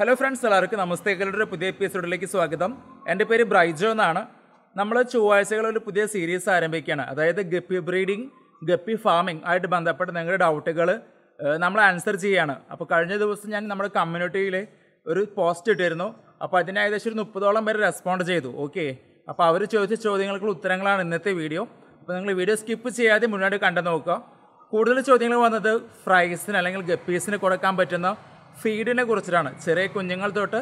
hello friends എല്ലാവർക്കും നമസ്തേകളുടെ ഒരു പുതിയ എപ്പിസോഡിലേക്ക് സ്വാഗതം എൻ്റെ പേര് ബ്രൈജോ എന്നാണ് നമ്മൾ ചൊവ്വാഴ്ചകൾ ഒരു പുതിയ സീരീസ് ആരംഭിക്കുകയാണ് അതായത് ഗപ്പി ബ്രീഡിംഗ് ഗപ്പി ഫാമിംഗ് ആയിട്ട് ബന്ധപ്പെട്ട് നിങ്ങളുടെ ഡൗട്ടുകൾ നമ്മൾ ആൻസർ ചെയ്യുകയാണ് അപ്പോൾ കഴിഞ്ഞ ദിവസം ഞാൻ നമ്മുടെ കമ്മ്യൂണിറ്റിയിൽ ഒരു പോസ്റ്റ് ഇട്ടിരുന്നു അപ്പോൾ അതിന് ഏകദേശം ഒരു മുപ്പതോളം പേര് റെസ്പോണ്ട് ചെയ്തു ഓക്കെ അപ്പോൾ അവർ ചോദിച്ച ചോദ്യങ്ങൾക്കുള്ള ഉത്തരങ്ങളാണ് ഇന്നത്തെ വീഡിയോ അപ്പോൾ നിങ്ങൾ വീഡിയോ സ്കിപ്പ് ചെയ്യാതെ മുന്നോട്ട് കണ്ടു നോക്കുക കൂടുതൽ ചോദ്യങ്ങൾ വന്നത് ഫ്രൈസിന് അല്ലെങ്കിൽ ഗപ്പീസിന് കൊടുക്കാൻ പറ്റുന്ന ഫീഡിനെ കുറിച്ചിട്ടാണ് ചെറിയ കുഞ്ഞുങ്ങൾ തൊട്ട്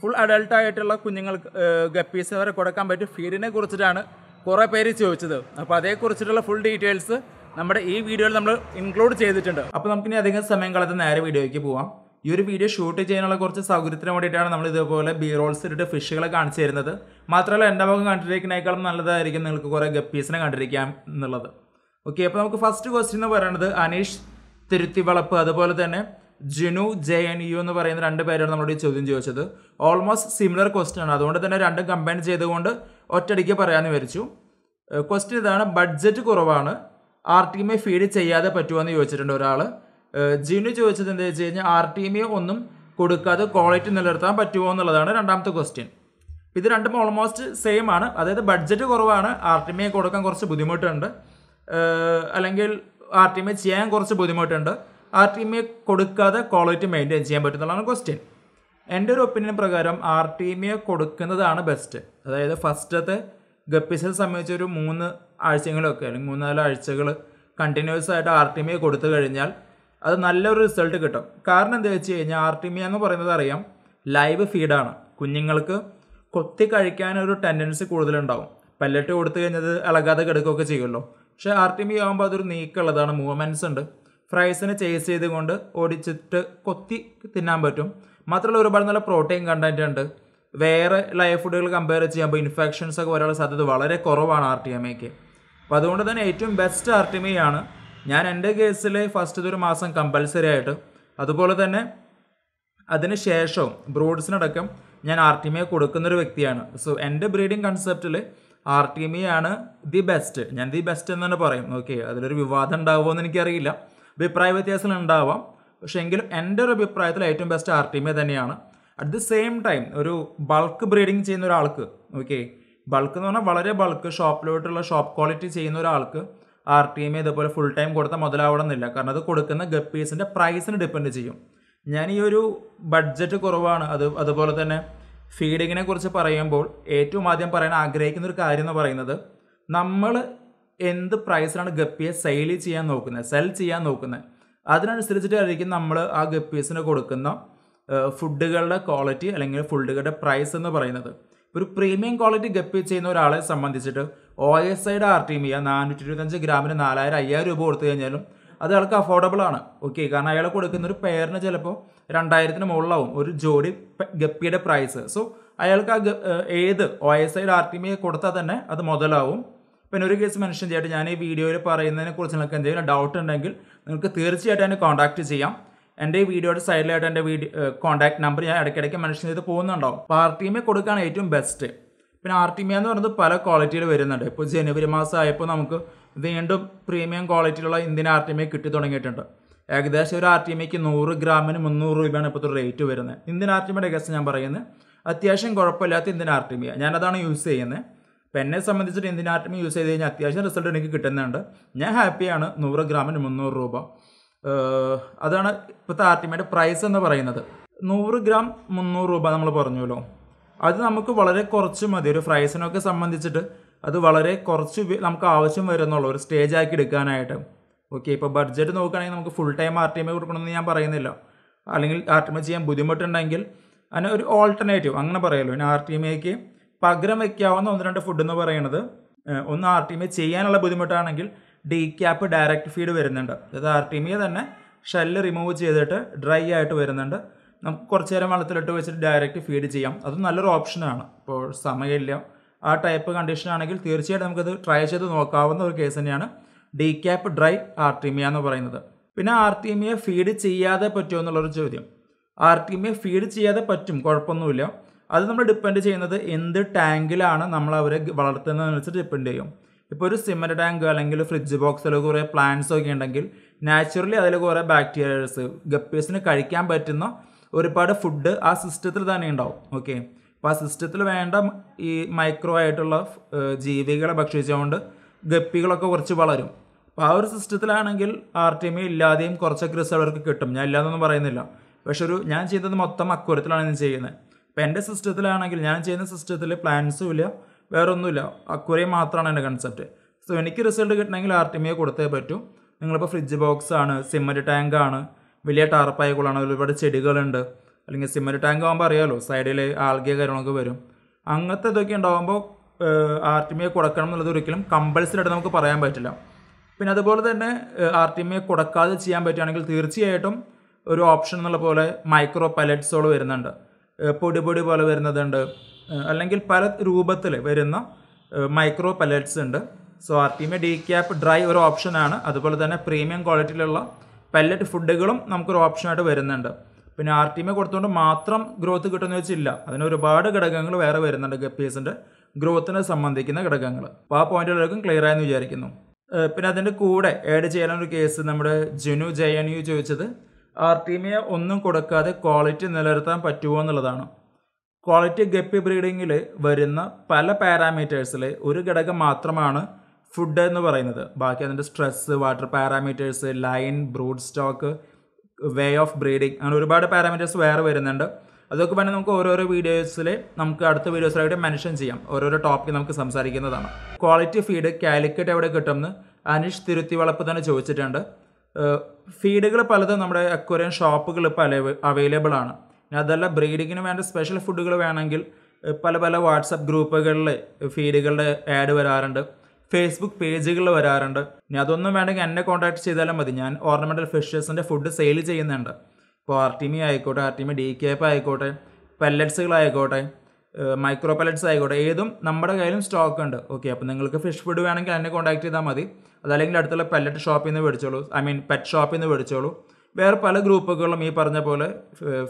ഫുൾ അഡൾട്ടായിട്ടുള്ള കുഞ്ഞുങ്ങൾക്ക് ഗപ്പീസ് വരെ കൊടുക്കാൻ പറ്റും ഫീഡിനെ കുറിച്ചിട്ടാണ് കുറേ പേര് ചോദിച്ചത് അപ്പോൾ അതേക്കുറിച്ചിട്ടുള്ള ഫുൾ ഡീറ്റെയിൽസ് നമ്മുടെ ഈ വീഡിയോയിൽ നമ്മൾ ഇൻക്ലൂഡ് ചെയ്തിട്ടുണ്ട് അപ്പോൾ നമുക്കിനി അധികം സമയം കളത്ത് നേരെ വീഡിയോയ്ക്ക് പോവാം ഈ ഒരു വീഡിയോ ഷൂട്ട് ചെയ്യാനുള്ള കുറച്ച് സൗകര്യത്തിന് വേണ്ടിയിട്ടാണ് നമ്മൾ ഇതുപോലെ ബി റോൾസ് ഇട്ടിട്ട് ഫിഷുകളെ കാണിച്ചു തരുന്നത് മാത്രമല്ല എൻ്റെ ഭാഗം കണ്ടിരിക്കുന്നതിനേക്കാളും നല്ലതായിരിക്കും നിങ്ങൾക്ക് കുറേ ഗപ്പീസിനെ കണ്ടിരിക്കാം എന്നുള്ളത് ഓക്കെ അപ്പോൾ നമുക്ക് ഫസ്റ്റ് ക്വസ്റ്റ്യൻ എന്ന് പറയുന്നത് അനീഷ് വളപ്പ് അതുപോലെ തന്നെ ജിനു ജെ എൻ യു എന്ന് പറയുന്ന രണ്ട് പേരാണ് നമ്മളോട് ഈ ചോദ്യം ചോദിച്ചത് ഓൾമോസ്റ്റ് സിമിലർ ക്വസ്റ്റ്യൻ ആണ് അതുകൊണ്ട് തന്നെ രണ്ടും കമ്പൈൻ ചെയ്തുകൊണ്ട് ഒറ്റടിക്ക് പറയാമെന്ന് വിചാരിച്ചു ക്വസ്റ്റ്യൻ ഇതാണ് ബഡ്ജറ്റ് കുറവാണ് T M artemia feed ചെയ്യാതെ എന്ന് ചോദിച്ചിട്ടുണ്ട് ഒരാൾ ജിനു ചോദിച്ചത് എന്താ വെച്ച് കഴിഞ്ഞാൽ ആർ ടി എം എ ഒന്നും കൊടുക്കാതെ ക്വാളിറ്റി നിലനിർത്താൻ പറ്റുമോ എന്നുള്ളതാണ് രണ്ടാമത്തെ ക്വസ്റ്റ്യൻ ഇത് രണ്ടും ഓൾമോസ്റ്റ് സെയിം ആണ് അതായത് ബഡ്ജറ്റ് കുറവാണ് ആർ ടി എം എ കൊടുക്കാൻ കുറച്ച് ബുദ്ധിമുട്ടുണ്ട് അല്ലെങ്കിൽ ആർ ടി എം എ ചെയ്യാൻ കുറച്ച് ബുദ്ധിമുട്ടുണ്ട് ആ ടി കൊടുക്കാതെ ക്വാളിറ്റി മെയിൻറ്റെയിൻ ചെയ്യാൻ പറ്റുന്നതാണ് ക്വസ്റ്റ്യൻ എൻ്റെ ഒരു ഒപ്പീനിയൻ പ്രകാരം ആർ ടീമിയെ കൊടുക്കുന്നതാണ് ബെസ്റ്റ് അതായത് ഫസ്റ്റത്തെ ഗപ്പിസിൽ സംബന്ധിച്ച് ഒരു മൂന്ന് ആഴ്ചകളൊക്കെ അല്ലെങ്കിൽ മൂന്നാല് ആഴ്ചകൾ കണ്ടിന്യൂസ് ആയിട്ട് ആർ ടി കൊടുത്തു കഴിഞ്ഞാൽ അത് നല്ലൊരു റിസൾട്ട് കിട്ടും കാരണം എന്താ വെച്ച് കഴിഞ്ഞാൽ ആർ ടി എന്ന് പറയുന്നത് അറിയാം ലൈവ് ഫീഡാണ് കുഞ്ഞുങ്ങൾക്ക് കൊത്തി കഴിക്കാൻ ഒരു ടെൻഡൻസി കൂടുതലുണ്ടാവും പല്ലറ്റ് കൊടുത്തു കഴിഞ്ഞത് ഇളകാതെ കിടക്കുകയൊക്കെ ചെയ്യുമല്ലോ പക്ഷേ ആർ ടി ആകുമ്പോൾ അതൊരു നീക്കമുള്ളതാണ് മൂവ്മെൻറ്റ്സ് ഉണ്ട് ഫ്രൈസിനെ ചേസ് ചെയ്തുകൊണ്ട് ഓടിച്ചിട്ട് കൊത്തി തിന്നാൻ പറ്റും മാത്രമല്ല ഒരുപാട് നല്ല പ്രോട്ടീൻ കണ്ടന്റ് ഉണ്ട് വേറെ ലൈഫ് ഫുഡുകൾ കമ്പയർ ചെയ്യുമ്പോൾ ഇൻഫെക്ഷൻസ് ഒക്കെ വരാനുള്ള സാധ്യത വളരെ കുറവാണ് ആർ ടി എം എക്ക് അപ്പോൾ അതുകൊണ്ട് തന്നെ ഏറ്റവും ബെസ്റ്റ് ആർ ടി എം ആണ് ഞാൻ എൻ്റെ കേസിൽ ഫസ്റ്റ് ഇതൊരു മാസം കമ്പൽസറി ആയിട്ട് അതുപോലെ തന്നെ അതിന് ശേഷവും ബ്രൂഡ്സിനടക്കം ഞാൻ ആർ ടി എം കൊടുക്കുന്നൊരു വ്യക്തിയാണ് സോ എൻ്റെ ബ്രീഡിങ് കൺസെപ്റ്റിൽ ആർ ടി എം ആണ് ദി ബെസ്റ്റ് ഞാൻ ദി ബെസ്റ്റ് എന്ന് തന്നെ പറയും ഓക്കെ അതിലൊരു വിവാദം ഉണ്ടാവുമോ എന്ന് എനിക്കറിയില്ല അഭിപ്രായ വ്യത്യാസം ഉണ്ടാവാം പക്ഷേ എങ്കിലും എൻ്റെ ഒരു അഭിപ്രായത്തിൽ ഏറ്റവും ബെസ്റ്റ് ആർ എ തന്നെയാണ് അറ്റ് ദി സെയിം ടൈം ഒരു ബൾക്ക് ബ്രീഡിങ് ചെയ്യുന്ന ഒരാൾക്ക് ഓക്കെ ബൾക്ക് എന്ന് പറഞ്ഞാൽ വളരെ ബൾക്ക് ഷോപ്പിലോട്ടുള്ള ഷോപ്പ് ക്വാളിറ്റി ചെയ്യുന്ന ഒരാൾക്ക് ആർ എ ഇതുപോലെ ഫുൾ ടൈം കൊടുത്താൽ മുതലാവണമെന്നില്ല കാരണം അത് കൊടുക്കുന്ന ഗപ്പീസിൻ്റെ പ്രൈസിന് ഡിപ്പെൻഡ് ചെയ്യും ഞാൻ ഈ ഒരു ബഡ്ജറ്റ് കുറവാണ് അത് അതുപോലെ തന്നെ ഫീഡിങ്ങിനെ കുറിച്ച് പറയുമ്പോൾ ഏറ്റവും ആദ്യം പറയാൻ ആഗ്രഹിക്കുന്ന ഒരു കാര്യം എന്ന് പറയുന്നത് നമ്മൾ എന്ത് പ്രൈസിലാണ് ഗപ്പിയെ സെയിൽ ചെയ്യാൻ നോക്കുന്നത് സെൽ ചെയ്യാൻ നോക്കുന്നത് അതിനനുസരിച്ചിട്ടായിരിക്കും നമ്മൾ ആ ഗപ്പീസിന് കൊടുക്കുന്ന ഫുഡുകളുടെ ക്വാളിറ്റി അല്ലെങ്കിൽ ഫുഡുകളുടെ പ്രൈസ് എന്ന് പറയുന്നത് ഒരു പ്രീമിയം ക്വാളിറ്റി ഗപ്പി ചെയ്യുന്ന ഒരാളെ സംബന്ധിച്ചിട്ട് ഒ എസ് ഐയുടെ ആർ ടി മിയ നാനൂറ്റി ഇരുപത്തഞ്ച് ഗ്രാമിന് നാലായിരം അയ്യായിരം രൂപ കൊടുത്തു കഴിഞ്ഞാലും അത് അയാൾക്ക് അഫോർഡബിൾ ആണ് ഓക്കെ കാരണം അയാൾ കൊടുക്കുന്ന ഒരു പേരിന് ചിലപ്പോൾ രണ്ടായിരത്തിന് മുകളിലാവും ഒരു ജോഡി ഗപ്പിയുടെ പ്രൈസ് സോ അയാൾക്ക് ആ ഏത് ഒ എസ് ഐയുടെ ആർ ടി മിയെ കൊടുത്താൽ തന്നെ അത് മുതലാവും പിന്നെ ഒരു കേസ് മെൻഷൻ ചെയ്തിട്ട് ഞാൻ ഈ വീഡിയോയിൽ പറയുന്നതിനെ കുറിച്ച് നിങ്ങൾക്ക് എന്തെങ്കിലും ഡൗട്ട് ഉണ്ടെങ്കിൽ നിങ്ങൾക്ക് തീർച്ചയായിട്ടും എന്നെ കോൺടാക്ട് ചെയ്യാം എൻ്റെ ഈ വീഡിയോയുടെ സൈഡിലായിട്ട് എൻ്റെ വീഡിയോ കോൺടാക്ട് നമ്പർ ഞാൻ ഇടയ്ക്കിടയ്ക്ക് മെൻഷൻ ചെയ്ത് പോകുന്നുണ്ടാവും അപ്പോൾ ആർ ടി എമ്മെ കൊടുക്കുകയാണ് ഏറ്റവും ബെസ്റ്റ് പിന്നെ ആർ ടി എം എന്ന് പറയുന്നത് പല ക്വാളിറ്റിയിൽ വരുന്നുണ്ട് ഇപ്പോൾ ജനുവരി മാസം ആയപ്പോൾ നമുക്ക് വീണ്ടും പ്രീമിയം ക്വാളിറ്റിയിലുള്ള ഇന്ത്യൻ ആർ ടി എമ്മെ കിട്ടി തുടങ്ങിയിട്ടുണ്ട് ഏകദേശം ഒരു ആർ ടി എമ്മയ്ക്ക് നൂറ് ഗ്രാമിന് മുന്നൂറ് രൂപയാണ് ഇപ്പോഴത്തെ റേറ്റ് വരുന്നത് ഇന്ത്യൻ ആർ ടി എമ്മയുടെ ഗസ്റ്റ് ഞാൻ പറയുന്നത് അത്യാവശ്യം കുഴപ്പമില്ലാത്ത ഇന്ത്യൻ ആർ ടി എമ്മയാണ് ഞാനതാണ് യൂസ് ചെയ്യുന്നത് ഇപ്പോൾ എന്നെ സംബന്ധിച്ചിട്ട് ഇന്ത്യൻ ആർട്ടിമി യൂസ് ചെയ്ത് കഴിഞ്ഞാൽ അത്യാവശ്യം റിസൾട്ട് എനിക്ക് കിട്ടുന്നുണ്ട് ഞാൻ ഹാപ്പിയാണ് നൂറ് ഗ്രാമിന് മുന്നൂറ് രൂപ അതാണ് ഇപ്പോഴത്തെ ആർട്ടിമയുടെ പ്രൈസ് എന്ന് പറയുന്നത് നൂറ് ഗ്രാം മുന്നൂറ് രൂപ നമ്മൾ പറഞ്ഞല്ലോ അത് നമുക്ക് വളരെ കുറച്ച് മതി ഒരു ഫ്രൈസിനൊക്കെ സംബന്ധിച്ചിട്ട് അത് വളരെ കുറച്ച് നമുക്ക് ആവശ്യം വരുന്നുള്ളൂ ഒരു സ്റ്റേജ് ആക്കി എടുക്കാനായിട്ട് ഓക്കെ ഇപ്പോൾ ബഡ്ജറ്റ് നോക്കുകയാണെങ്കിൽ നമുക്ക് ഫുൾ ടൈം ആർ കൊടുക്കണമെന്ന് ഞാൻ പറയുന്നില്ല അല്ലെങ്കിൽ ആർ ചെയ്യാൻ ബുദ്ധിമുട്ടുണ്ടെങ്കിൽ അതിന് ഒരു ഓൾട്ടർനേറ്റീവ് അങ്ങനെ പറയല്ലോ ഇനി ആർ ടി പകരം വയ്ക്കാവുന്ന ഒന്ന് രണ്ട് ഫുഡ് എന്ന് പറയുന്നത് ഒന്ന് ആർ ടി എം എ ചെയ്യാനുള്ള ബുദ്ധിമുട്ടാണെങ്കിൽ ഡി ക്യാപ്പ് ഡയറക്റ്റ് ഫീഡ് വരുന്നുണ്ട് അതായത് ആർ ടി എ തന്നെ ഷെല്ല് റിമൂവ് ചെയ്തിട്ട് ഡ്രൈ ആയിട്ട് വരുന്നുണ്ട് നമുക്ക് കുറച്ച് നേരം വെള്ളത്തിലിട്ട് വെച്ചിട്ട് ഡയറക്റ്റ് ഫീഡ് ചെയ്യാം അത് നല്ലൊരു ഓപ്ഷനാണ് ഇപ്പോൾ സമയമില്ല ആ ടൈപ്പ് കണ്ടീഷനാണെങ്കിൽ തീർച്ചയായിട്ടും നമുക്കത് ട്രൈ ചെയ്ത് നോക്കാവുന്ന ഒരു കേസ് തന്നെയാണ് ഡി ക്യാപ്പ് ഡ്രൈ ആർട്ടിമിയ എന്ന് പറയുന്നത് പിന്നെ ആർട്ടിമിയെ ഫീഡ് ചെയ്യാതെ പറ്റുമോ എന്നുള്ളൊരു ചോദ്യം ആർട്ടിമിയെ ഫീഡ് ചെയ്യാതെ പറ്റും കുഴപ്പമൊന്നുമില്ല അത് നമ്മൾ ഡിപ്പെൻഡ് ചെയ്യുന്നത് എന്ത് ടാങ്കിലാണ് നമ്മൾ അവരെ വെച്ചാൽ ഡിപ്പെൻഡ് ചെയ്യും ഇപ്പോൾ ഒരു സിമൻ്റ് ടാങ്ക് അല്ലെങ്കിൽ ഫ്രിഡ്ജ് ബോക്സിൽ കുറേ പ്ലാന്റ്സ് ഒക്കെ ഉണ്ടെങ്കിൽ നാച്ചുറലി അതിൽ കുറേ ബാക്ടീരിയസ് ഗപ്പീസിന് കഴിക്കാൻ പറ്റുന്ന ഒരുപാട് ഫുഡ് ആ സിസ്റ്റത്തിൽ തന്നെ ഉണ്ടാവും ഓക്കെ അപ്പോൾ ആ സിസ്റ്റത്തിൽ വേണ്ട ഈ മൈക്രോ ആയിട്ടുള്ള ജീവികളെ ഭക്ഷിച്ചുകൊണ്ട് ഗപ്പികളൊക്കെ കുറച്ച് വളരും അപ്പോൾ ആ ഒരു സിസ്റ്റത്തിലാണെങ്കിൽ എം ഇല്ലാതെയും കുറച്ചൊക്കെ റിസൾട്ട് അവർക്ക് കിട്ടും ഞാൻ ഇല്ലാതൊന്നും പറയുന്നില്ല പക്ഷെ ഒരു ഞാൻ ചെയ്തത് മൊത്തം അക്കൂരത്തിലാണ് ഞാൻ ചെയ്യുന്നത് ഇപ്പം എൻ്റെ സിസ്റ്റത്തിലാണെങ്കിൽ ഞാൻ ചെയ്യുന്ന സിസ്റ്റത്തിൽ പ്ലാൻസും ഇല്ല വേറൊന്നുമില്ല അക്വറി മാത്രമാണ് എൻ്റെ കൺസെപ്റ്റ് സോ എനിക്ക് റിസൾട്ട് കിട്ടണമെങ്കിൽ ആർ ടി മിയെ കൊടുത്തേ പറ്റൂ നിങ്ങളിപ്പോൾ ഫ്രിഡ്ജ് ബോക്സ് ആണ് സിമൻറ്റ് ടാങ്ക് ആണ് വലിയ ടാർപ്പായകളാണ് ഒരുപാട് ചെടികളുണ്ട് അല്ലെങ്കിൽ സിമൻറ്റ് ടാങ്ക് ആകുമ്പോൾ അറിയാമല്ലോ സൈഡിൽ ആൽഗിയ കാര്യങ്ങളൊക്കെ വരും അങ്ങനത്തെ ഇതൊക്കെ ഉണ്ടാകുമ്പോൾ ആർ ടി മിയെ കൊടുക്കണം എന്നുള്ളത് ഒരിക്കലും കമ്പൽസറി ആയിട്ട് നമുക്ക് പറയാൻ പറ്റില്ല പിന്നെ അതുപോലെ തന്നെ ആർ ടി മിയെ കൊടുക്കാതെ ചെയ്യാൻ പറ്റുകയാണെങ്കിൽ തീർച്ചയായിട്ടും ഒരു ഓപ്ഷൻ എന്നുള്ള പോലെ മൈക്രോ പലറ്റ്സുകൾ വരുന്നുണ്ട് പൊടി പൊടി പോലെ വരുന്നതുണ്ട് അല്ലെങ്കിൽ പല രൂപത്തിൽ വരുന്ന മൈക്രോ പല്ലറ്റ്സ് ഉണ്ട് so artemia decap dry ഒരു ഓപ്ഷനാണ് അതുപോലെ തന്നെ പ്രീമിയം ക്വാളിറ്റിയിലുള്ള പല്ലറ്റ് ഫുഡുകളും നമുക്കൊരു ഓപ്ഷനായിട്ട് വരുന്നുണ്ട് പിന്നെ ആർട്ടിമ കൊടുത്തുകൊണ്ട് മാത്രം ഗ്രോത്ത് കിട്ടുമെന്ന് വെച്ചില്ല അതിന് ഒരുപാട് ഘടകങ്ങൾ വേറെ വരുന്നുണ്ട് ഗപ്പീസിൻ്റെ ഗ്രോത്തിനെ സംബന്ധിക്കുന്ന ഘടകങ്ങൾ അപ്പോൾ ആ പോയിന്റുകളൊക്കെ ക്ലിയർ ആയെന്ന് വിചാരിക്കുന്നു പിന്നെ അതിൻ്റെ കൂടെ ആഡ് ചെയ്യാനൊരു കേസ് നമ്മുടെ ജുനു ജയനു ചോദിച്ചത് ആർ ഒന്നും കൊടുക്കാതെ ക്വാളിറ്റി നിലനിർത്താൻ പറ്റുമോ എന്നുള്ളതാണ് ക്വാളിറ്റി ഗപ്പി ബ്രീഡിങ്ങിൽ വരുന്ന പല പാരാമീറ്റേഴ്സിൽ ഒരു ഘടകം മാത്രമാണ് ഫുഡ് എന്ന് പറയുന്നത് ബാക്കി അതിൻ്റെ stress water parameters line brood stock way of breeding അങ്ങനെ ഒരുപാട് പാരാമീറ്റേഴ്സ് വേറെ വരുന്നുണ്ട് അതൊക്കെ വേണമെങ്കിൽ നമുക്ക് ഓരോരോ വീഡിയോസിൽ നമുക്ക് അടുത്ത വീഡിയോസിലായിട്ട് മെൻഷൻ ചെയ്യാം ഓരോരോ ടോപ്പിക് നമുക്ക് സംസാരിക്കുന്നതാണ് ക്വാളിറ്റി ഫീഡ് കാലിക്കറ്റ് എവിടെ കിട്ടുമെന്ന് അനീഷ് തിരുത്തി വളപ്പ് തന്നെ ചോദിച്ചിട്ടുണ്ട് ഫീഡുകൾ പലതും നമ്മുടെ അക്വറിയം ഷോപ്പുകൾ പല അവൈലബിൾ ആണ് അതല്ല ബ്രീഡിങ്ങിന് വേണ്ട സ്പെഷ്യൽ ഫുഡുകൾ വേണമെങ്കിൽ പല പല വാട്സപ്പ് ഗ്രൂപ്പുകളിൽ ഫീഡുകളുടെ ആഡ് വരാറുണ്ട് ഫേസ്ബുക്ക് പേജുകളിൽ വരാറുണ്ട് ഇനി അതൊന്നും വേണമെങ്കിൽ എന്നെ കോൺടാക്ട് ചെയ്താലും മതി ഞാൻ ഓർണമെൻ്റൽ ഫിഷേഴ്സിൻ്റെ ഫുഡ് സെയിൽ ചെയ്യുന്നുണ്ട് ഇപ്പോൾ മി ആയിക്കോട്ടെ മി ഡി കേപ്പ് ആയിക്കോട്ടെ പെല്ലറ്റ്സുകളായിക്കോട്ടെ മൈക്രോ പലറ്റ്സ് ആയിക്കോട്ടെ ഏതും നമ്മുടെ കയ്യിലും സ്റ്റോക്ക് ഉണ്ട് ഓക്കെ അപ്പോൾ നിങ്ങൾക്ക് ഫിഷ് ഫുഡ് വേണമെങ്കിൽ എന്നെ കോൺടാക്ട് ചെയ്താൽ മതി അതല്ലെങ്കിൽ അടുത്തുള്ള പെല്ലറ്റ് ഷോപ്പിൽ നിന്ന് മേടിച്ചോളൂ ഐ മീൻ പെറ്റ് ഷോപ്പിൽ നിന്ന് മേടിച്ചോളൂ വേറെ പല ഗ്രൂപ്പുകളിലും ഈ പറഞ്ഞ പോലെ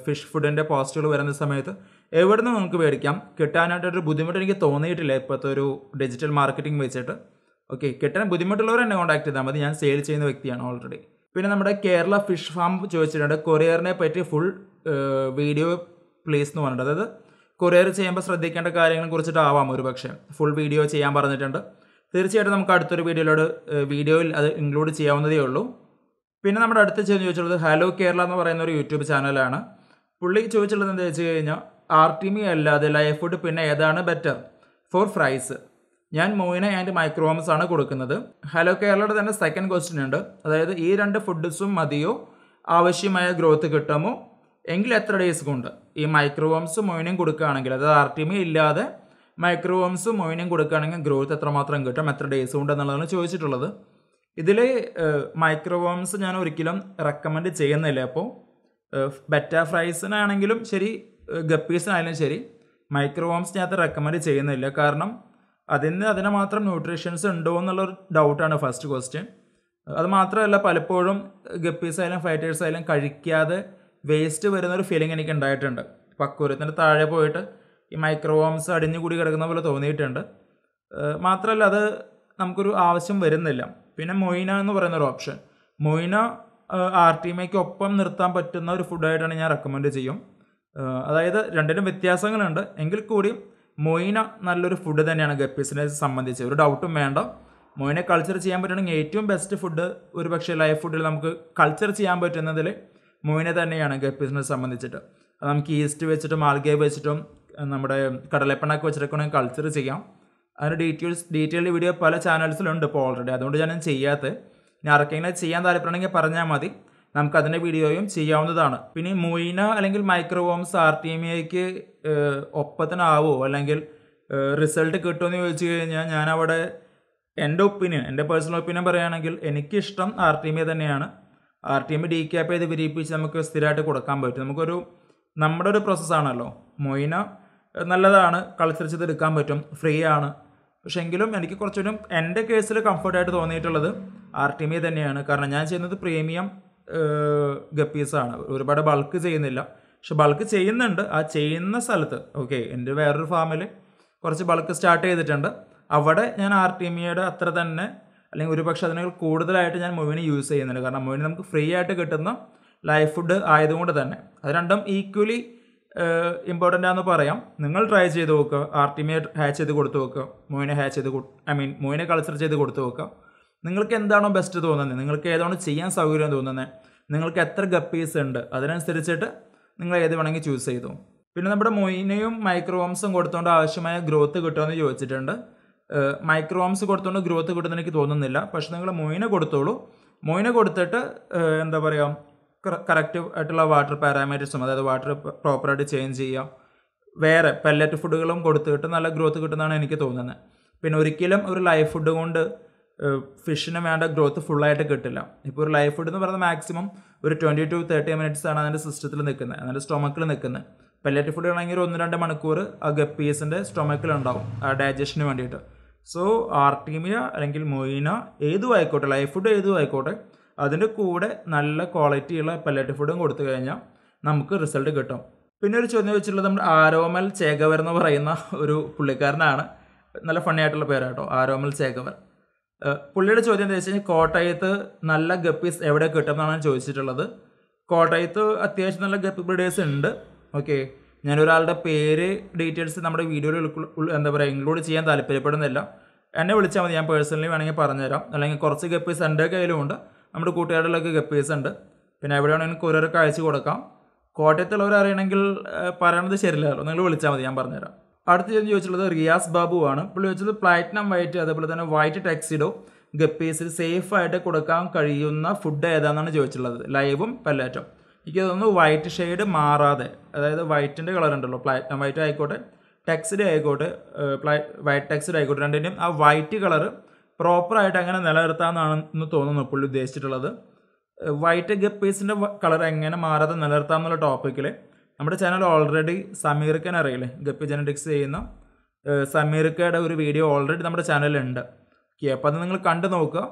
ഫിഷ് ഫുഡിൻ്റെ പോസ്റ്റുകൾ വരുന്ന സമയത്ത് എവിടെ നിന്ന് നമുക്ക് മേടിക്കാം കിട്ടാനായിട്ടൊരു ബുദ്ധിമുട്ട് എനിക്ക് തോന്നിയിട്ടില്ല ഇപ്പോഴത്തെ ഒരു ഡിജിറ്റൽ മാർക്കറ്റിംഗ് വെച്ചിട്ട് ഓക്കെ കിട്ടാൻ ബുദ്ധിമുട്ടുള്ളവർ എന്നെ കോൺടാക്ട് ചെയ്താൽ മതി ഞാൻ സെയിൽ ചെയ്യുന്ന വ്യക്തിയാണ് ഓൾറെഡി പിന്നെ നമ്മുടെ കേരള ഫിഷ് ഫാം ചോദിച്ചിട്ടുണ്ട് കൊറിയറിനെ പറ്റി ഫുൾ വീഡിയോ പ്ലേസ് എന്ന് പറഞ്ഞിട്ട് അതായത് കൊറിയർ ചെയ്യുമ്പോൾ ശ്രദ്ധിക്കേണ്ട കാര്യങ്ങളെ കുറിച്ചിട്ടാവാം ഒരു പക്ഷേ ഫുൾ വീഡിയോ ചെയ്യാൻ പറഞ്ഞിട്ടുണ്ട് തീർച്ചയായിട്ടും നമുക്ക് അടുത്തൊരു വീഡിയോയിലോട് വീഡിയോയിൽ അത് ഇൻക്ലൂഡ് ചെയ്യാവുന്നതേ ഉള്ളൂ പിന്നെ നമ്മുടെ അടുത്ത് ചെന്ന് ചോദിച്ചുള്ളത് ഹലോ കേരള എന്ന് പറയുന്ന ഒരു യൂട്യൂബ് ചാനലാണ് പുള്ളി ചോദിച്ചുള്ളത് എന്താ വെച്ച് കഴിഞ്ഞാൽ മി e അല്ലാതെ ലൈഫ് ഫുഡ് പിന്നെ ഏതാണ് ബെറ്റർ ഫോർ ഫ്രൈസ് ഞാൻ മോയിന ആൻഡ് മൈക്രോമസ് ആണ് കൊടുക്കുന്നത് ഹലോ കേരളയുടെ തന്നെ സെക്കൻഡ് ക്വസ്റ്റ്യൻ ഉണ്ട് അതായത് ഈ രണ്ട് ഫുഡ്സും മതിയോ ആവശ്യമായ ഗ്രോത്ത് കിട്ടുമോ എങ്കിൽ എത്ര ഡേയ്സ് കൊണ്ട് ഈ മൈക്രോവോംസ് മൊയിനും കൊടുക്കുകയാണെങ്കിൽ അതായത് ആർ ടി എം ഇല്ലാതെ മൈക്രോവോംസ് മൊയിനും കൊടുക്കുകയാണെങ്കിൽ ഗ്രോത്ത് എത്രമാത്രം കിട്ടും എത്ര ഡേയ്സ് കൊണ്ട് എന്നുള്ളതാണ് ചോദിച്ചിട്ടുള്ളത് ഇതിൽ മൈക്രോവോംസ് ഞാൻ ഒരിക്കലും റെക്കമെൻഡ് ചെയ്യുന്നില്ല അപ്പോൾ ബെറ്റ ഫ്രൈസിനാണെങ്കിലും ശരി ഗപ്പീസിനായാലും ശരി മൈക്രോവോംസ് ഞാൻ റെക്കമെൻഡ് ചെയ്യുന്നില്ല കാരണം അതിന് അതിന് മാത്രം ന്യൂട്രീഷൻസ് ഉണ്ടോ എന്നുള്ളൊരു ഡൗട്ടാണ് ഫസ്റ്റ് ക്വസ്റ്റ്യൻ അത് മാത്രമല്ല പലപ്പോഴും ഗപ്പീസ് ആയാലും ഫൈറ്റേഴ്സ് ആയാലും കഴിക്കാതെ വേസ്റ്റ് വരുന്ന ഒരു ഫീലിംഗ് എനിക്ക് ഉണ്ടായിട്ടുണ്ട് പക്വരത്തിൻ്റെ താഴെ പോയിട്ട് ഈ മൈക്രോവോംസ് അടിഞ്ഞു കൂടി കിടക്കുന്ന പോലെ തോന്നിയിട്ടുണ്ട് മാത്രമല്ല അത് നമുക്കൊരു ആവശ്യം വരുന്നില്ല പിന്നെ മൊയിന എന്ന് പറയുന്ന ഒരു ഓപ്ഷൻ മൊയിന ആർ ടി എമ്മയ്ക്ക് ഒപ്പം നിർത്താൻ പറ്റുന്ന ഒരു ഫുഡായിട്ടാണ് ഞാൻ റെക്കമെൻഡ് ചെയ്യും അതായത് രണ്ടിനും വ്യത്യാസങ്ങളുണ്ട് എങ്കിൽ കൂടിയും മൊയിന നല്ലൊരു ഫുഡ് തന്നെയാണ് ഗപ്പീസിനെ സംബന്ധിച്ച് ഒരു ഡൗട്ടും വേണ്ട മൊയിനെ കൾച്ചർ ചെയ്യാൻ പറ്റണമെങ്കിൽ ഏറ്റവും ബെസ്റ്റ് ഫുഡ് ഒരു പക്ഷേ ലൈഫ് ഫുഡിൽ നമുക്ക് കൾച്ചർ ചെയ്യാൻ പറ്റുന്നതിൽ മൊയിനെ തന്നെയാണ് ഗപ്പീസിനെ സംബന്ധിച്ചിട്ട് നമുക്ക് ഈസ്റ്റ് വെച്ചിട്ടും ആൽഗെ വെച്ചിട്ടും നമ്മുടെ കടലപ്പിണക്ക് വെച്ചിട്ടൊക്കെ കൾച്ചർ ചെയ്യാം അതിന് ഡീറ്റെയിൽസ് ഡീറ്റെയിൽഡ് വീഡിയോ പല ചാനൽസിലുണ്ട് ഇപ്പോൾ ഓൾറെഡി അതുകൊണ്ട് ഞാൻ ചെയ്യാത്ത ഇനി ആർക്കെങ്കിലും ചെയ്യാൻ താല്പര്യമുണ്ടെങ്കിൽ പറഞ്ഞാൽ മതി നമുക്ക് അതിൻ്റെ വീഡിയോയും ചെയ്യാവുന്നതാണ് പിന്നെ മൊയിന അല്ലെങ്കിൽ മൈക്രോവോംസ് ആർ ടി എം എക്ക് ഒപ്പത്തിനാവോ അല്ലെങ്കിൽ റിസൾട്ട് കിട്ടുമെന്ന് ചോദിച്ചു കഴിഞ്ഞാൽ ഞാൻ അവിടെ എൻ്റെ ഒപ്പീനിയൻ എൻ്റെ പേഴ്സണൽ ഒപ്പീനിയൻ പറയുകയാണെങ്കിൽ എനിക്കിഷ്ടം ആർ ടി എം എ തന്നെയാണ് artemia decap ചെയ്ത് വിരിയിപ്പിച്ച് നമുക്ക് സ്ഥിരമായിട്ട് കൊടുക്കാൻ പറ്റും നമുക്കൊരു നമ്മുടെ ഒരു പ്രോസസ്സാണല്ലോ മൊയിന നല്ലതാണ് കളിച്ചിരിച്ചത് എടുക്കാൻ പറ്റും ഫ്രീ ആണ് പക്ഷേ എങ്കിലും എനിക്ക് കുറച്ചുകൂടി എൻ്റെ കേസിൽ കംഫർട്ടായിട്ട് തോന്നിയിട്ടുള്ളത് ആർ ടി എം തന്നെയാണ് കാരണം ഞാൻ ചെയ്യുന്നത് പ്രീമിയം ഗപ്പീസാണ് ഒരുപാട് ബൾക്ക് ചെയ്യുന്നില്ല പക്ഷെ ബൾക്ക് ചെയ്യുന്നുണ്ട് ആ ചെയ്യുന്ന സ്ഥലത്ത് ഓക്കെ എൻ്റെ വേറൊരു ഫാമിൽ കുറച്ച് ബൾക്ക് സ്റ്റാർട്ട് ചെയ്തിട്ടുണ്ട് അവിടെ ഞാൻ ആർ ടി എം അത്ര തന്നെ അല്ലെങ്കിൽ ഒരുപക്ഷെ അതിനേക്കാൾ കൂടുതലായിട്ട് ഞാൻ മൊവിനെ യൂസ് ചെയ്യുന്നുണ്ട് കാരണം മൊവിന് നമുക്ക് ഫ്രീ ആയിട്ട് കിട്ടുന്ന ലൈഫ് ഫുഡ് ആയതുകൊണ്ട് തന്നെ അത് രണ്ടും ഈക്വലി ഇമ്പോർട്ടൻ്റ് ആണെന്ന് പറയാം നിങ്ങൾ ട്രൈ ചെയ്ത് നോക്കുക ആർട്ടിമിയെ ഹാച്ച് ചെയ്ത് കൊടുത്തു നോക്കുക മോയിനെ ഹാച്ച് ചെയ്ത് ഐ മീൻ മൊയിനെ കൾച്ചർ ചെയ്ത് കൊടുത്തു നോക്കുക നിങ്ങൾക്ക് എന്താണോ ബെസ്റ്റ് തോന്നുന്നത് നിങ്ങൾക്ക് ഏതാണോ ചെയ്യാൻ സൗകര്യം തോന്നുന്നത് നിങ്ങൾക്ക് എത്ര ഗപ്പീസ് ഉണ്ട് അതിനനുസരിച്ചിട്ട് നിങ്ങൾ ഏത് വേണമെങ്കിൽ ചൂസ് ചെയ്തു പിന്നെ നമ്മുടെ മൊയിനെയും മൈക്രോഹോംസും കൊടുത്തുകൊണ്ട് ആവശ്യമായ ഗ്രോത്ത് കിട്ടുമെന്ന് ചോദിച്ചിട്ടുണ്ട് മൈക്രോംസ് കൊടുത്തോണ്ട് ഗ്രോത്ത് കിട്ടുന്ന എനിക്ക് തോന്നുന്നില്ല പക്ഷെ നിങ്ങൾ മൊയിന കൊടുത്തോളൂ മൊയിന കൊടുത്തിട്ട് എന്താ പറയുക കറക്റ്റ് ആയിട്ടുള്ള വാട്ടർ പാരാമീറ്റേഴ്സും അതായത് വാട്ടർ പ്രോപ്പറായിട്ട് ചേഞ്ച് ചെയ്യാം വേറെ പെല്ലറ്റ് ഫുഡുകളും കൊടുത്തിട്ട് നല്ല ഗ്രോത്ത് കിട്ടുന്നതാണ് എനിക്ക് തോന്നുന്നത് പിന്നെ ഒരിക്കലും ഒരു ലൈഫ് ഫുഡ് കൊണ്ട് ഫിഷിന് വേണ്ട ഗ്രോത്ത് ഫുള്ളായിട്ട് കിട്ടില്ല ഇപ്പോൾ ഒരു ലൈഫ് ഫുഡ് എന്ന് പറയുന്നത് മാക്സിമം ഒരു ട്വൻറ്റി ടു തേർട്ടി മിനിറ്റ്സ് ആണ് അതിൻ്റെ സിസ്റ്റത്തിൽ നിൽക്കുന്നത് അതിൻ്റെ സ്റ്റൊമക്കിൽ നിൽക്കുന്നത് പെല്ലറ്റ് ഫുഡ് ആണെങ്കിൽ ഒന്ന് രണ്ട് മണിക്കൂർ ആ ഗപ്പീസിൻ്റെ ഉണ്ടാവും ആ ഡൈജഷന് വേണ്ടിയിട്ട് സോ ആർട്ടീമിയ അല്ലെങ്കിൽ മൊയിന ഏതും ആയിക്കോട്ടെ ലൈഫ് ഫുഡ് ഏതും ആയിക്കോട്ടെ അതിൻ്റെ കൂടെ നല്ല ക്വാളിറ്റിയുള്ള പെല്ലറ്റ് ഫുഡും കൊടുത്തു കഴിഞ്ഞാൽ നമുക്ക് റിസൾട്ട് കിട്ടും പിന്നെ ഒരു ചോദ്യം വെച്ചിട്ടുള്ളത് നമ്മുടെ ആരോമൽ ചേകവർ എന്ന് പറയുന്ന ഒരു പുള്ളിക്കാരനാണ് നല്ല ഫണ്ണി ആയിട്ടുള്ള പേരാട്ടോ ആരോമൽ ചേകവർ പുള്ളിയുടെ ചോദ്യം എന്താ വെച്ച് കഴിഞ്ഞാൽ കോട്ടയത്ത് നല്ല ഗപ്പീസ് എവിടെ കിട്ടും എന്നാണ് ചോദിച്ചിട്ടുള്ളത് കോട്ടയത്ത് അത്യാവശ്യം നല്ല ഗപ്പി ബ്രീഡേഴ്സ് ഉണ്ട് ഓക്കെ ഞാനൊരാളുടെ പേര് ഡീറ്റെയിൽസ് നമ്മുടെ വീഡിയോയിൽ എന്താ പറയുക ഇൻക്ലൂഡ് ചെയ്യാൻ താല്പര്യപ്പെടുന്നില്ല എന്നെ വിളിച്ചാൽ മതി ഞാൻ പേഴ്സണലി വേണമെങ്കിൽ പറഞ്ഞുതരാം അല്ലെങ്കിൽ കുറച്ച് ഗപ്പീസ് എൻ്റെ കയ്യിലുമുണ്ട് നമ്മുടെ കൂട്ടുകാരുടെ ഗപ്പീസ് ഉണ്ട് പിന്നെ എവിടെ വേണമെങ്കിലും ഓരോരൊക്കെ കാഴ്ച കൊടുക്കാം കോട്ടയത്തുള്ളവർ അറിയണമെങ്കിൽ പറയണത് ശരിയല്ലല്ലോ നിങ്ങൾ വിളിച്ചാൽ മതി ഞാൻ പറഞ്ഞുതരാം അടുത്ത ചോദ്യം ചോദിച്ചിട്ടുള്ളത് റിയാസ് ബാബു ആണ് പുള്ളി ചോദിച്ചത് പ്ലാറ്റിനം വൈറ്റ് അതേപോലെ തന്നെ വൈറ്റ് ടെക്സിഡോ ഗപ്പീസിൽ സേഫായിട്ട് കൊടുക്കാൻ കഴിയുന്ന ഫുഡ് ഏതാണെന്നാണ് ചോദിച്ചിട്ടുള്ളത് ലൈവും പെല്ലാറ്റും എനിക്ക് തോന്നുന്നു വൈറ്റ് ഷെയ്ഡ് മാറാതെ അതായത് വൈറ്റിൻ്റെ കളർ ഉണ്ടല്ലോ പ്ലാറ്റിനം വൈറ്റ് ആയിക്കോട്ടെ ടെക്സ്ഡ് ആയിക്കോട്ടെ പ്ലാ വൈറ്റ് ടെക്സ്ഡ് ആയിക്കോട്ടെ രണ്ടിൻ്റെയും ആ വൈറ്റ് കളർ പ്രോപ്പറായിട്ട് അങ്ങനെ നിലനിർത്താമെന്നാണെന്ന് തോന്നുന്നു പുള്ളി ഉദ്ദേശിച്ചിട്ടുള്ളത് വൈറ്റ് ഗപ്പീസിൻ്റെ കളർ എങ്ങനെ മാറാതെ നിലനിർത്താം എന്നുള്ള ടോപ്പിക്കിൽ നമ്മുടെ ചാനൽ ഓൾറെഡി സമീർക്കൻ അറിയില്ലേ ഗപ്പി ജനറ്റിക്സ് ചെയ്യുന്ന സമീർക്കയുടെ ഒരു വീഡിയോ ഓൾറെഡി നമ്മുടെ ചാനലിലുണ്ട് ഓക്കെ അപ്പോൾ അത് നിങ്ങൾ കണ്ടു നോക്കുക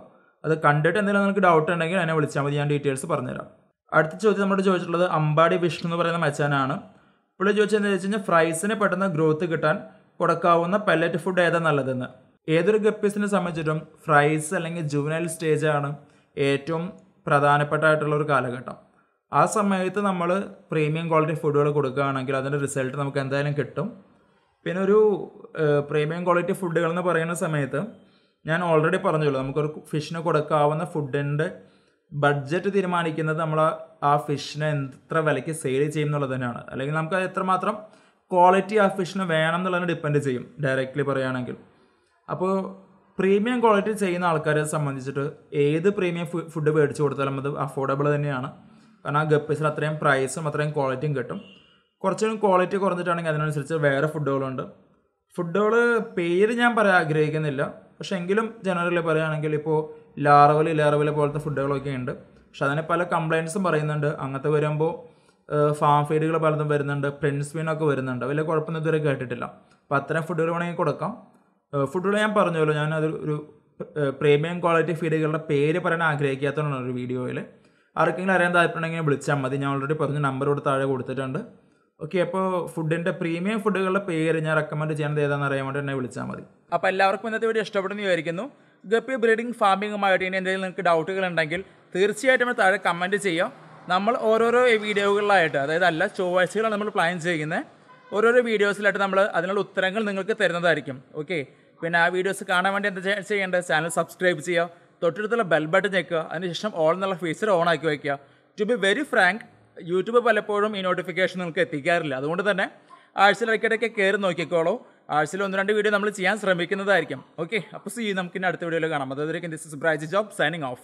അത് കണ്ടിട്ട് എന്തെങ്കിലും നിങ്ങൾക്ക് ഡൗട്ട് ഉണ്ടെങ്കിൽ എന്നെ വിളിച്ചാൽ മതി ഞാൻ ഡീറ്റെയിൽസ് പറഞ്ഞുതരാം അടുത്ത ചോദ്യം നമ്മുടെ ചോദിച്ചിട്ടുള്ളത് അമ്പാടി വിഷ്ണു എന്ന് പറയുന്ന മച്ചാനാണ് പുള്ളി ചോദിച്ചത് എന്താ വെച്ച് കഴിഞ്ഞാൽ ഫ്രൈസിന് പെട്ടെന്ന് ഗ്രോത്ത് കിട്ടാൻ കൊടുക്കാവുന്ന പെല്ലറ്റ് ഫുഡ് ഏതാ നല്ലതെന്ന് ഏതൊരു ഗപ്പീസിനെ സംബന്ധിച്ചിട്ടും ഫ്രൈസ് അല്ലെങ്കിൽ ജുവനൈൽ സ്റ്റേജാണ് ഏറ്റവും പ്രധാനപ്പെട്ടായിട്ടുള്ള ഒരു കാലഘട്ടം ആ സമയത്ത് നമ്മൾ പ്രീമിയം ക്വാളിറ്റി ഫുഡുകൾ കൊടുക്കുകയാണെങ്കിൽ അതിൻ്റെ റിസൾട്ട് നമുക്ക് എന്തായാലും കിട്ടും പിന്നെ ഒരു പ്രീമിയം ക്വാളിറ്റി ഫുഡുകൾ എന്ന് പറയുന്ന സമയത്ത് ഞാൻ ഓൾറെഡി പറഞ്ഞല്ലോ നമുക്കൊരു ഫിഷിന് കൊടുക്കാവുന്ന ഫുഡിൻ്റെ ബഡ്ജറ്റ് തീരുമാനിക്കുന്നത് നമ്മൾ ആ ഫിഷിനെ എത്ര വിലയ്ക്ക് സെയിൽ ചെയ്യും എന്നുള്ളത് തന്നെയാണ് അല്ലെങ്കിൽ നമുക്ക് എത്രമാത്രം ക്വാളിറ്റി ആ ഫിഷിന് വേണം എന്നുള്ളതിനെ ഡിപ്പെൻഡ് ചെയ്യും ഡയറക്റ്റ്ലി പറയുകയാണെങ്കിൽ അപ്പോൾ പ്രീമിയം ക്വാളിറ്റി ചെയ്യുന്ന ആൾക്കാരെ സംബന്ധിച്ചിട്ട് ഏത് പ്രീമിയം ഫുഡ് മേടിച്ച് കൊടുത്താലും അത് അഫോർഡബിൾ തന്നെയാണ് കാരണം ആ ഗപ്പിസിൽ അത്രയും പ്രൈസും അത്രയും ക്വാളിറ്റിയും കിട്ടും കുറച്ചും ക്വാളിറ്റി കുറഞ്ഞിട്ടാണെങ്കിൽ അതിനനുസരിച്ച് വേറെ ഫുഡുകളുണ്ട് ഫുഡുകൾ പേര് ഞാൻ പറയാൻ ആഗ്രഹിക്കുന്നില്ല പക്ഷെ എങ്കിലും ജനറലി പറയുകയാണെങ്കിൽ ഇപ്പോൾ ലാറവൽ ഇലാറവൽ പോലത്തെ ഫുഡുകളൊക്കെ ഉണ്ട് പക്ഷെ അതിന് പല കംപ്ലയിൻസും പറയുന്നുണ്ട് അങ്ങനത്തെ വരുമ്പോൾ ഫാം ഫീഡുകൾ പലതും വരുന്നുണ്ട് പ്രിൻസ്പിനൊക്കെ വരുന്നുണ്ട് വലിയ കുഴപ്പമൊന്നും ഇതുവരെ കേട്ടിട്ടില്ല അപ്പോൾ അത്തരം ഫുഡുകൾ വേണമെങ്കിൽ കൊടുക്കാം ഫുഡുകൾ ഞാൻ പറഞ്ഞല്ലോ ഞാൻ അത് ഒരു പ്രീമിയം ക്വാളിറ്റി ഫീഡുകളുടെ പേര് പറയാൻ ആഗ്രഹിക്കാത്തതാണ് ഒരു വീഡിയോയിൽ ആർക്കെങ്കിലും അറിയാൻ താല്പര്യമുണ്ടെങ്കിൽ വിളിച്ചാൽ മതി ഞാൻ ഓൾറെഡി പറഞ്ഞ നമ്പർ കൂടെ താഴെ കൊടുത്തിട്ടുണ്ട് ഓക്കെ അപ്പോൾ ഫുഡിൻ്റെ പ്രീമിയം ഫുഡുകളുടെ പേര് ഞാൻ റെക്കമെൻഡ് ചെയ്യേണ്ടത് ഏതാണെന്ന് അറിയാൻ വേണ്ടി എന്നെ വിളിച്ചാൽ മതി അപ്പോൾ എല്ലാവർക്കും ഇന്നത്തെ വീഡിയോ ഇഷ്ടപ്പെടുന്നു വിചാരിക്കുന്നു ഗപ്പി ബ്രീഡിംഗ് ഫാമിങ്ങുമായിട്ട് ഇനി എന്തെങ്കിലും നിങ്ങൾക്ക് ഡൗട്ടുകൾ ഉണ്ടെങ്കിൽ തീർച്ചയായിട്ടും താഴെ കമൻറ്റ് ചെയ്യാം നമ്മൾ ഓരോരോ വീഡിയോകളിലായിട്ട് അതായത് അല്ല ചൊവ്വാഴ്ചകളാണ് നമ്മൾ പ്ലാൻ ചെയ്യുന്നത് ഓരോരോ വീഡിയോസിലായിട്ട് നമ്മൾ അതിനുള്ള ഉത്തരങ്ങൾ നിങ്ങൾക്ക് തരുന്നതായിരിക്കും ഓക്കെ പിന്നെ ആ വീഡിയോസ് കാണാൻ വേണ്ടി എന്താ ചെയ്യേണ്ടത് ചാനൽ സബ്സ്ക്രൈബ് ചെയ്യുക തൊട്ടടുത്തുള്ള ബെൽ ബട്ടൺ ഞെക്കുക അതിനുശേഷം ഓൾ എന്നുള്ള ഫീച്ചർ ഓൺ ആക്കി വയ്ക്കുക to be very frank YouTube പലപ്പോഴും ഈ നോട്ടിഫിക്കേഷൻ നിങ്ങൾക്ക് എത്തിക്കാറില്ല അതുകൊണ്ട് തന്നെ ആഴ്ചയിലിടയ്ക്കിടയ്ക്ക് കയറി നോക്കിക്കോളൂ ആഴ്ചയിൽ ഒന്ന് രണ്ട് വീഡിയോ നമ്മൾ ചെയ്യാൻ ശ്രമിക്കുന്നതായിരിക്കും ഓക്കെ അപ്പോൾ സി നമുക്ക് ഇനി അടുത്ത വീഡിയോയിൽ കാണാം അതായത് this is Braj Job signing of